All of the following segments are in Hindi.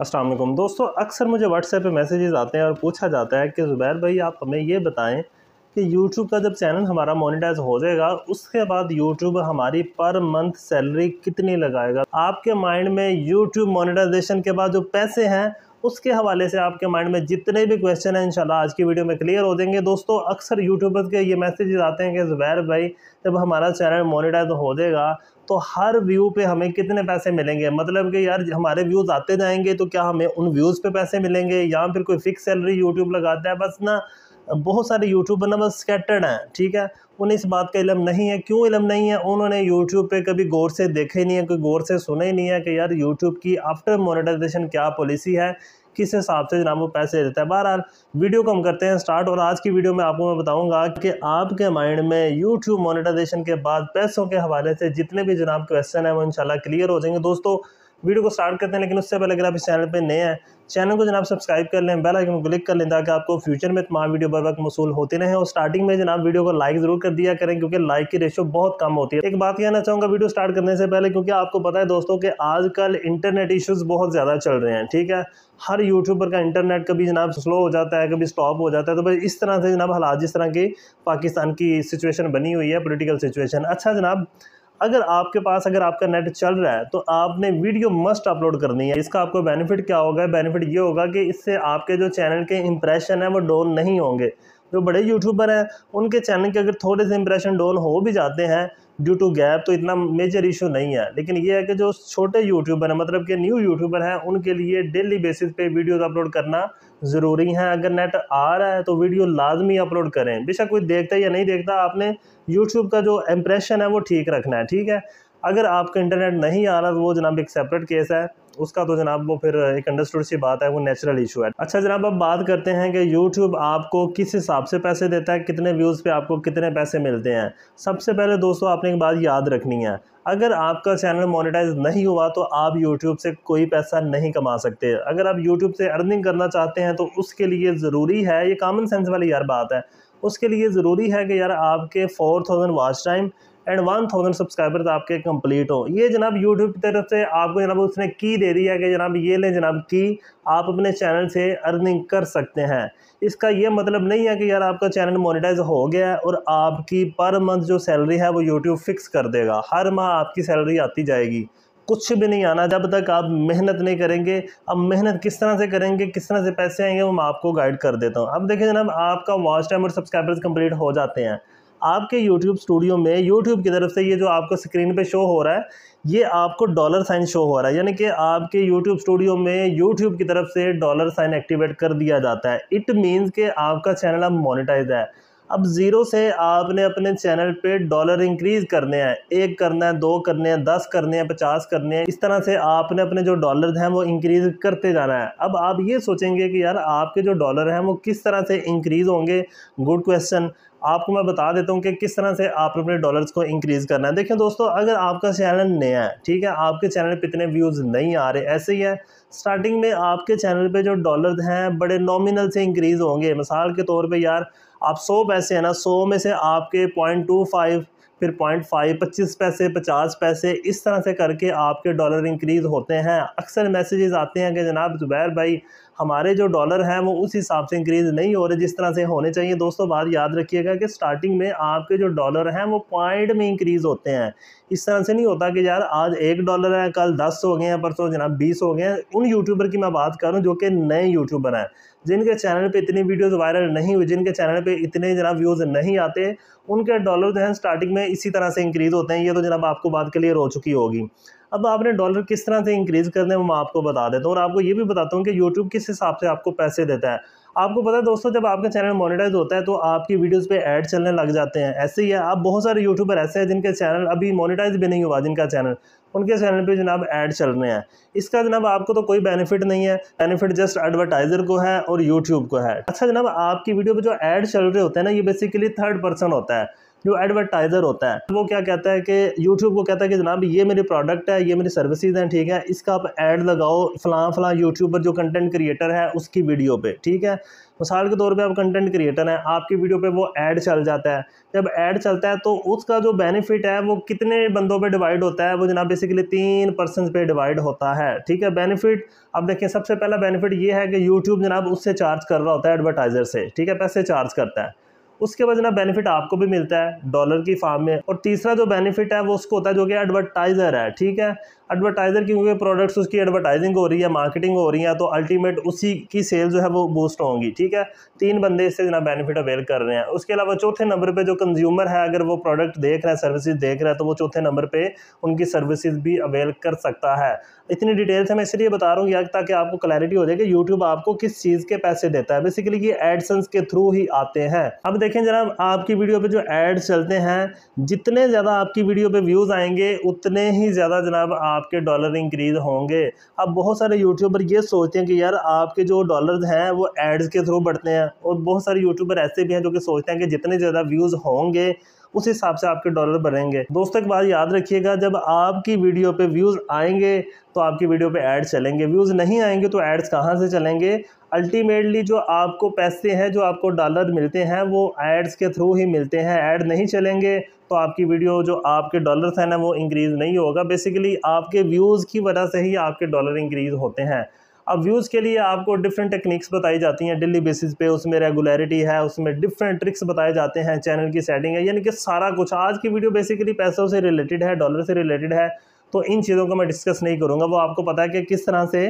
असलम दोस्तों अक्सर मुझे व्हाट्सएप पे मैसेजेस आते हैं और पूछा जाता है कि ज़ुबैर भाई आप हमें ये बताएं कि YouTube का जब चैनल हमारा मोनेटाइज हो जाएगा उसके बाद YouTube हमारी पर मंथ सैलरी कितनी लगाएगा आपके माइंड में YouTube मोनेटाइजेशन के बाद जो पैसे हैं उसके हवाले से आपके माइंड में जितने भी क्वेश्चन हैं इंशाल्लाह आज की वीडियो में क्लियर हो देंगे दोस्तों अक्सर यूट्यूबर्स के ये मैसेजेस आते हैं कि ज़ुबैर भाई जब हमारा चैनल मोनिटाइज हो जाएगा तो हर व्यू पे हमें कितने पैसे मिलेंगे मतलब कि यार हमारे व्यूज़ आते जाएंगे तो क्या हमें उन व्यूज़ पे पैसे मिलेंगे या फिर कोई फिक्स सैलरी यूट्यूब लगाता है बस ना बहुत सारे यूट्यूबर ना बस स्कैटर्ड हैं ठीक है उन्हें इस बात का इलम नहीं है क्यों इलम नहीं है उन्होंने यूट्यूब पे कभी गौर से देखे ही नहीं है कोई गौर से सुना ही नहीं है कि यार यूट्यूब की आफ्टर मोनेटाइजेशन क्या पॉलिसी है किस हिसाब से जनाब वो पैसे देता है बहरहाल वीडियो कम करते हैं स्टार्ट और आज की वीडियो में आपको मैं बताऊंगा कि आपके माइंड में यूट्यूब मोनेटाइजेशन के बाद पैसों के हवाले से जितने भी जनाब क्वेश्चन हैं वो इंशाल्लाह क्लियर हो जाएंगे दोस्तों वीडियो को स्टार्ट करते हैं लेकिन उससे पहले अगर आप इस चैनल पर नए हैं चैनल को जनाब सब्सक्राइब कर लें बेल आइकन को क्लिक कर लें ताकि आपको फ्यूचर में तमाम वीडियो बर वक्त मौसू होते रहें और स्टार्टिंग में जनाब वीडियो को लाइक ज़रूर कर दिया करें क्योंकि लाइक की रेशो बहुत कम होती है एक बात कहना चाहूँगा वीडियो स्टार्ट करने से पहले क्योंकि आपको पता है दोस्तों कि आजकल इंटरनेट इशूज़ बहुत ज़्यादा चल रहे हैं ठीक है हर यूट्यूबर का इंटरनेट कभी जनाब स्लो हो जाता है कभी स्टॉप हो जाता है तो बस इस तरह से जनाब हालात जिस तरह की पाकिस्तान की सिचुएशन बनी हुई है पोलिटिकल सिचुएशन अच्छा जनाब अगर आपके पास अगर आपका नेट चल रहा है तो आपने वीडियो मस्ट अपलोड करनी है इसका आपको बेनिफिट क्या होगा बेनिफिट ये होगा कि इससे आपके जो चैनल के इंप्रेशन है वो डाउन नहीं होंगे जो बड़े यूट्यूबर हैं उनके चैनल के अगर थोड़े से इंप्रेशन डाउन हो भी जाते हैं ड्यू टू गैप तो इतना मेजर इशू नहीं है लेकिन ये है कि जो छोटे यूट्यूबर हैं मतलब कि न्यू यूट्यूबर हैं उनके लिए डेली बेसिस पे वीडियोस अपलोड करना ज़रूरी है अगर नेट आ रहा है तो वीडियो लाजमी अपलोड करें बेशक कोई देखता है या नहीं देखता आपने यूट्यूब का जो इम्प्रेशन है वो ठीक रखना है ठीक है अगर आपका इंटरनेट नहीं आ रहा तो वो जनाब एक सेपरेट केस है उसका तो जनाब वो फिर एक अंडरस्टूड सी बात है वो नेचुरल इशू है अच्छा जनाब अब बात करते हैं कि यूट्यूब आपको किस हिसाब से पैसे देता है कितने व्यूज़ पे आपको कितने पैसे मिलते हैं सबसे पहले दोस्तों आपने एक बात याद रखनी है अगर आपका चैनल मोनेटाइज नहीं हुआ तो आप यूट्यूब से कोई पैसा नहीं कमा सकते अगर आप यूट्यूब से अर्निंग करना चाहते हैं तो उसके लिए ज़रूरी है ये कॉमन सेंस वाली यार बात है उसके लिए ज़रूरी है कि यार आपके four thousand watch time and one thousand subscribers आपके कंप्लीट हो ये जनाब यूट्यूब की तरफ से आपको जनाब उसने की दे दी है कि जनाब ये लें जनाब की आप अपने चैनल से अर्निंग कर सकते हैं इसका ये मतलब नहीं है कि यार आपका चैनल मोनेटाइज हो गया है और आपकी पर मंथ जो सैलरी है वो यूट्यूब फिक्स कर देगा हर माह आपकी सैलरी आती जाएगी कुछ भी नहीं आना जब तक आप मेहनत नहीं करेंगे अब मेहनत किस तरह से करेंगे किस तरह से पैसे आएंगे वो मैं आपको गाइड कर देता हूँ अब देखिए जनाब आपका वॉच टाइम और सब्सक्राइबर्स कंप्लीट हो जाते हैं आपके यूट्यूब स्टूडियो में यूट्यूब की तरफ से ये जो आपको स्क्रीन पे शो हो रहा है ये आपको डॉलर साइन शो हो रहा है यानी कि आपके यूट्यूब स्टूडियो में यूट्यूब की तरफ से डॉलर साइन एक्टिवेट कर दिया जाता है इट मीन्स के आपका चैनल अब मोनिटाइज है अब ज़ीरो से आपने अपने चैनल पे डॉलर इंक्रीज़ करने हैं एक करना है दो करने हैं दस करने हैं पचास करने हैं इस तरह से आपने अपने जो डॉलर हैं वो इंक्रीज़ करते जाना है अब आप ये सोचेंगे कि यार आपके जो डॉलर हैं वो किस तरह से इंक्रीज़ होंगे गुड क्वेश्चन आपको मैं बता देता हूँ कि किस तरह से आप अपने डॉलर्स को इंक्रीज़ करना है देखिए दोस्तों अगर आपका चैनल नया है ठीक है आपके चैनल पर इतने व्यूज़ नहीं आ रहे ऐसे ही है स्टार्टिंग में आपके चैनल पे जो डॉलर्स हैं बड़े नॉमिनल से इंक्रीज़ होंगे मिसाल के तौर पे यार आप सौ पैसे हैं ना सौ में से आपके पॉइंट टू फाइव फिर पॉइंट फाइव पच्चीस पैसे पचास पैसे इस तरह से करके आपके डॉलर इंक्रीज़ होते हैं अक्सर मैसेजेस आते हैं कि जनाब ज़ुबैर भाई हमारे जो डॉलर हैं वो उस हिसाब से इंक्रीज़ नहीं हो रहे जिस तरह से होने चाहिए दोस्तों बात याद रखिएगा कि स्टार्टिंग में आपके जो डॉलर हैं वो पॉइंट में इंक्रीज़ होते हैं इस तरह से नहीं होता कि यार आज एक डॉलर है कल दस हो गए हैं परसों जनाब बीस हो गए हैं उन यूट्यूबर की मैं बात करूँ जो कि नए यूट्यूबर हैं जिनके चैनल पे इतनी वीडियोस वायरल नहीं हुई जिनके चैनल पे इतने जनाब व्यूज़ नहीं आते उनके डॉलर जो हैं स्टार्टिंग में इसी तरह से इंक्रीज़ होते हैं ये तो जनाब आपको बात क्लियर हो चुकी होगी अब आपने डॉलर किस तरह से इंक्रीज़ करने हैं मैं आपको बता देता हूँ और आपको ये भी बताता हूँ कि यूट्यूब किस हिसाब से आपको पैसे देता है आपको पता है दोस्तों जब आपका चैनल मोनेटाइज होता है तो आपकी वीडियोस पे ऐड चलने लग जाते हैं ऐसे ही है आप बहुत सारे यूट्यूबर ऐसे हैं जिनके चैनल अभी मोनेटाइज भी नहीं हुआ जिनका चैनल उनके चैनल पे जनाब ऐड चल रहे हैं इसका जनाब आपको तो कोई बेनिफिट नहीं है बेनिफिट जस्ट एडवर्टाइज़र को है और यूट्यूब को है अच्छा जनाब आपकी वीडियो पर जो एड चल रहे होते हैं ना ये बेसिकली थर्ड पर्सन होता है जो एडवर्टाइज़र होता है वो क्या कहता है कि यूट्यूब को कहता है कि जनाब ये मेरे प्रोडक्ट है ये मेरी सर्विसेज हैं ठीक है इसका आप ऐड लगाओ फलां फलां यूट्यूबर जो कंटेंट क्रिएटर है उसकी वीडियो पे ठीक है मिसाल तो के तौर पे आप कंटेंट क्रिएटर हैं आपकी वीडियो पे वो ऐड चल जाता है जब ऐड चलता है तो उसका जो बेनिफिट है वो कितने बंदों पे डिवाइड होता है वो जना बेसिकली तीन पर्सन पे डिवाइड होता है ठीक है बेनिफिट अब देखिए सबसे पहला बेनिफिट ये है कि यूट्यूब जनाब उससे चार्ज कर रहा होता है एडवर्टाइज़र से ठीक है पैसे चार्ज करता है उसके बाद जना बेनिफिट आपको भी मिलता है डॉलर की फार्म में और तीसरा जो बेनिफिट है वो उसको होता है जो कि एडवर्टाइज़र है ठीक है एडवर्टाइज़र क्योंकि प्रोडक्ट्स उसकी एडवर्टाइजिंग हो रही है मार्केटिंग हो रही है तो अल्टीमेट उसी की सेल जो है वो बूस्ट होंगी ठीक है तीन बंदे इससे जना बेनिफिट अवेल कर रहे हैं उसके अलावा चौथे नंबर पर जो कंज्यूमर है अगर वो प्रोडक्ट देख रहे हैं सर्विसेज देख रहा है तो वो चौथे नंबर पर उनकी सर्विसज भी अवेल कर सकता है इतनी डिटेल्स है मैं इसलिए बता रहा हूँ यार ताकि आपको क्लैरिटी हो जाए कि यूट्यूब आपको किस चीज़ के पैसे देता है बेसिकली ये एडसन्स के थ्रू ही आते हैं अब देखें जनाब आपकी वीडियो पर जो एड्स चलते हैं जितने ज़्यादा आपकी वीडियो पर व्यूज़ आएंगे उतने ही ज़्यादा जनाब आप आपके डॉलर इंक्रीज़ होंगे अब बहुत सारे यूट्यूबर ये सोचते हैं कि यार आपके जो डॉलर हैं वो एड्स के थ्रू बढ़ते हैं और बहुत सारे यूट्यूबर ऐसे भी हैं जो कि सोचते हैं कि जितने ज़्यादा व्यूज़ होंगे उस हिसाब से आपके डॉलर बढ़ेंगे दोस्तों एक बात याद रखिएगा जब आपकी वीडियो पे व्यूज़ आएंगे तो आपकी वीडियो पे एड्स चलेंगे व्यूज़ नहीं आएंगे तो एड्स कहाँ से चलेंगे अल्टीमेटली जो आपको पैसे हैं जो आपको डॉलर मिलते हैं वो एड्स के थ्रू ही मिलते हैं ऐड नहीं चलेंगे तो आपकी वीडियो जो आपके डॉलर्स हैं ना वो इंक्रीज़ नहीं होगा बेसिकली आपके व्यूज़ की वजह से ही आपके डॉलर इंक्रीज़ होते हैं अब व्यूज़ के लिए आपको डिफरेंट टेक्निक्स बताई जाती हैं डेली बेसिस पे उसमें रेगुलरिटी है उसमें डिफरेंट ट्रिक्स बताए जाते हैं चैनल की सेटिंग है यानी कि सारा कुछ आज की वीडियो बेसिकली पैसों से रिलेटेड है डॉलर से रिलेटेड है तो इन चीज़ों को मैं डिस्कस नहीं करूँगा वो आपको पता है कि किस तरह से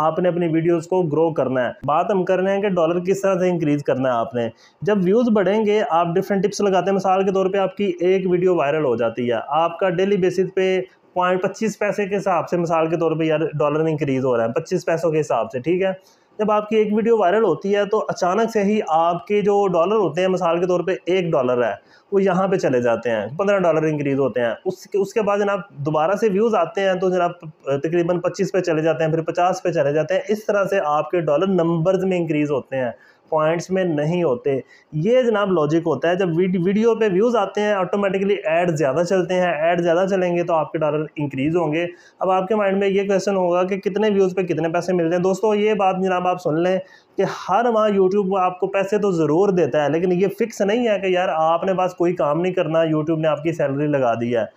आपने अपनी वीडियोस को ग्रो करना है बात हम कर रहे हैं कि डॉलर किस तरह से इंक्रीज़ करना है आपने जब व्यूज़ बढ़ेंगे आप डिफरेंट टिप्स लगाते हैं मिसाल के तौर पे आपकी एक वीडियो वायरल हो जाती है आपका डेली बेसिस पे पॉइंट पच्चीस पैसे के हिसाब से मिसाल के तौर पे यार डॉलर इंक्रीज़ हो रहा है पच्चीस पैसों के हिसाब से ठीक है जब आपकी एक वीडियो वायरल होती है तो अचानक से ही आपके जो डॉलर होते हैं मिसाल के तौर पे एक डॉलर है वो यहाँ पे चले जाते हैं पंद्रह डॉलर इंक्रीज़ होते हैं उसके उसके बाद जनाब दोबारा से व्यूज़ आते हैं तो जनाब तकरीबन पच्चीस पे चले जाते हैं फिर पचास पे चले जाते हैं इस तरह से आपके डॉलर नंबर्स में इंक्रीज़ होते हैं पॉइंट्स में नहीं होते ये जनाब लॉजिक होता है जब वीडियो पे व्यूज़ आते हैं ऑटोमेटिकली एड ज़्यादा चलते हैं एड ज़्यादा चलेंगे तो आपके डॉलर इंक्रीज़ होंगे अब आपके माइंड में ये क्वेश्चन होगा कि कितने व्यूज़ पे कितने पैसे मिलते हैं दोस्तों ये बात जनाब आप सुन लें कि हर माह यूट्यूब आपको पैसे तो ज़रूर देता है लेकिन ये फिक्स नहीं है कि यार आपने पास कोई काम नहीं करना यूट्यूब ने आपकी सैलरी लगा दी है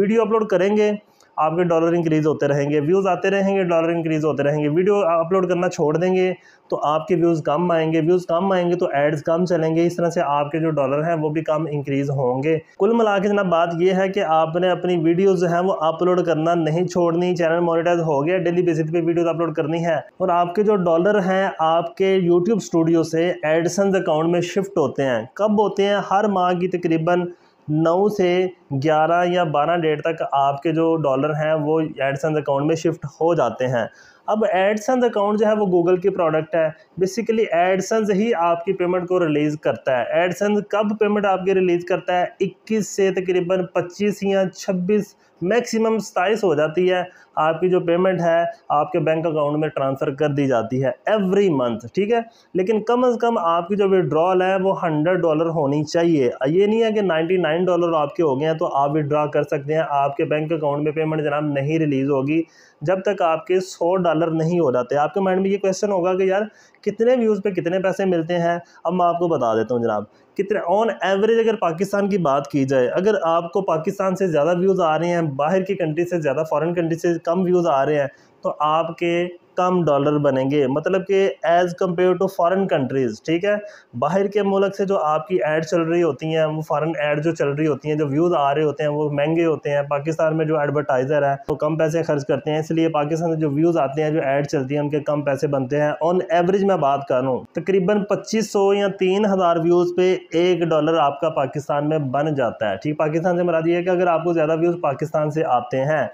वीडियो अपलोड करेंगे आपके डॉलर इंक्रीज़ होते रहेंगे व्यूज़ आते रहेंगे डॉलर इंक्रीज़ होते रहेंगे वीडियो अपलोड करना छोड़ देंगे तो आपके व्यूज़ कम आएंगे व्यूज़ कम आएंगे तो एड्स कम चलेंगे इस तरह से आपके जो डॉलर हैं वो भी कम इंक्रीज़ होंगे कुल मिला के जना बात यह है कि आपने अपनी वीडियोज़ हैं वो अपलोड करना नहीं छोड़नी चैनल मोनिटाइज हो गया डेली बेसिस पर वीडियोज़ अपलोड करनी है और आपके जो डॉलर हैं आपके यूट्यूब स्टूडियो से एडसन अकाउंट में शिफ्ट होते हैं कब होते हैं हर माह की तकरीबन नौ से ग्यारह या बारह डेट तक आपके जो डॉलर हैं वो एडसन अकाउंट में शिफ्ट हो जाते हैं अब एडसन्स अकाउंट जो है वो गूगल की प्रोडक्ट है बेसिकली एडसन्स ही आपकी पेमेंट को रिलीज़ करता है एडसन्स कब पेमेंट आपकी रिलीज़ करता है 21 से तकरीबन 25 या 26 मैक्सिमम सताईस हो जाती है आपकी जो पेमेंट है आपके बैंक अकाउंट में ट्रांसफ़र कर दी जाती है एवरी मंथ ठीक है लेकिन कम अज़ कम आपकी जो विड्रॉल है वो हंड्रेड डॉलर होनी चाहिए ये नहीं है कि नाइन्टी नाइन डॉलर आपके हो गए हैं तो आप विड्रा कर सकते हैं आपके बैंक अकाउंट में पेमेंट जनाब नहीं रिलीज़ होगी जब तक आपके सौ डॉलर नहीं हो जाते आपके माइंड में ये क्वेश्चन होगा कि यार कितने व्यूज़ पे कितने पैसे मिलते हैं अब मैं आपको बता देता हूँ जनाब कितने ऑन एवरेज अगर पाकिस्तान की बात की जाए अगर आपको पाकिस्तान से ज़्यादा व्यूज़ आ रहे हैं बाहर की कंट्री से ज़्यादा फॉरन कंट्री से कम व्यूज़ आ रहे हैं तो आपके कम डॉलर बनेंगे मतलब कि as compared to foreign countries ठीक है बाहर के मुल्क से जो आपकी एड चल रही होती हैं वो फॉरेन एड जो चल रही होती हैं जो व्यूज़ आ रहे होते हैं वो महंगे होते हैं पाकिस्तान में जो एडवर्टाइज़र है वो कम पैसे खर्च करते हैं इसलिए पाकिस्तान से जो व्यूज़ आते हैं जो एड चलती हैं उनके कम पैसे बनते हैं ऑन एवरेज मैं बात कर रहा तकरीबन पच्चीस सौ या तीन हज़ार व्यूज़ पे एक डॉलर आपका पाकिस्तान में बन जाता है ठीक पाकिस्तान से मरा दिया कि अगर आपको ज़्यादा व्यूज़ पाकिस्तान से आते हैं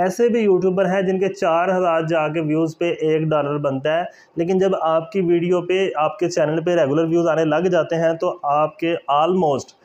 ऐसे भी यूट्यूबर हैं जिनके चार हज़ार जाके व्यूज़ पे एक डॉलर बनता है लेकिन जब आपकी वीडियो पे आपके चैनल पे रेगुलर व्यूज़ आने लग जाते हैं तो आपके आलमोस्ट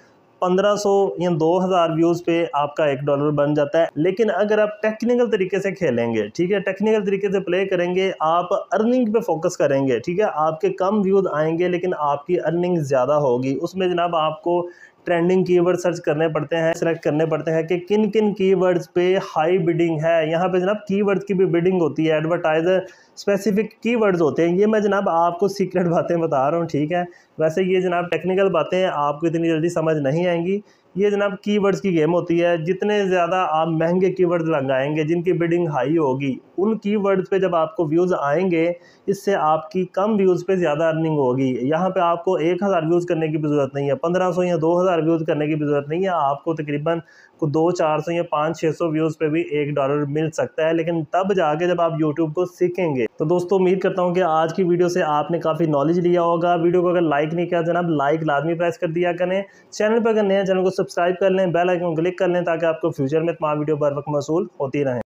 1500 या 2000 व्यूज़ पे आपका एक डॉलर बन जाता है लेकिन अगर आप टेक्निकल तरीके से खेलेंगे ठीक है टेक्निकल तरीके से प्ले करेंगे आप अर्निंग पे फोकस करेंगे ठीक है आपके कम व्यूज़ आएंगे लेकिन आपकी अर्निंग ज़्यादा होगी उसमें जनाब आपको ट्रेंडिंग कीवर्ड सर्च करने पड़ते हैं सेलेक्ट करने पड़ते हैं कि किन किन कीवर्ड्स पे हाई बिडिंग है यहाँ पे जनाब कीवर्ड्स की भी बिडिंग होती है एडवर्टाइज़र स्पेसिफिक कीवर्ड्स होते हैं ये मैं जनाब आपको सीक्रेट बातें बता रहा हूँ ठीक है वैसे ये जनाब टेक्निकल बातें आपको इतनी जल्दी समझ नहीं आएंगी ये जनाब कीवर्ड्स की गेम होती है जितने ज़्यादा आप महंगे कीवर्ड्स लगाएंगे जिनकी बिडिंग हाई होगी उन कीवर्ड्स पे जब आपको व्यूज़ आएंगे इससे आपकी कम व्यूज़ पे ज़्यादा अर्निंग होगी यहाँ पे आपको एक हज़ार व्यूज़ करने की ज़रूरत नहीं है पंद्रह सौ या दो हज़ार व्यूज़ करने की ज़रूरत नहीं है आपको तकरीबन को दो चार सौ या पाँच छः सौ व्यूज़ पे भी एक डॉलर मिल सकता है लेकिन तब जाके जब आप यूट्यूब को सीखेंगे तो दोस्तों उम्मीद करता हूँ कि आज की वीडियो से आपने काफ़ी नॉलेज लिया होगा वीडियो को अगर लाइक नहीं किया जनाब लाइक लाजमी प्रेस कर दिया करें चैनल पर अगर नया चैनल को सब्सक्राइब कर लें बेल आइकन क्लिक कर लें ताकि आपको फ्यूचर में तमाम वीडियो बर वक्त मौसू होती रहें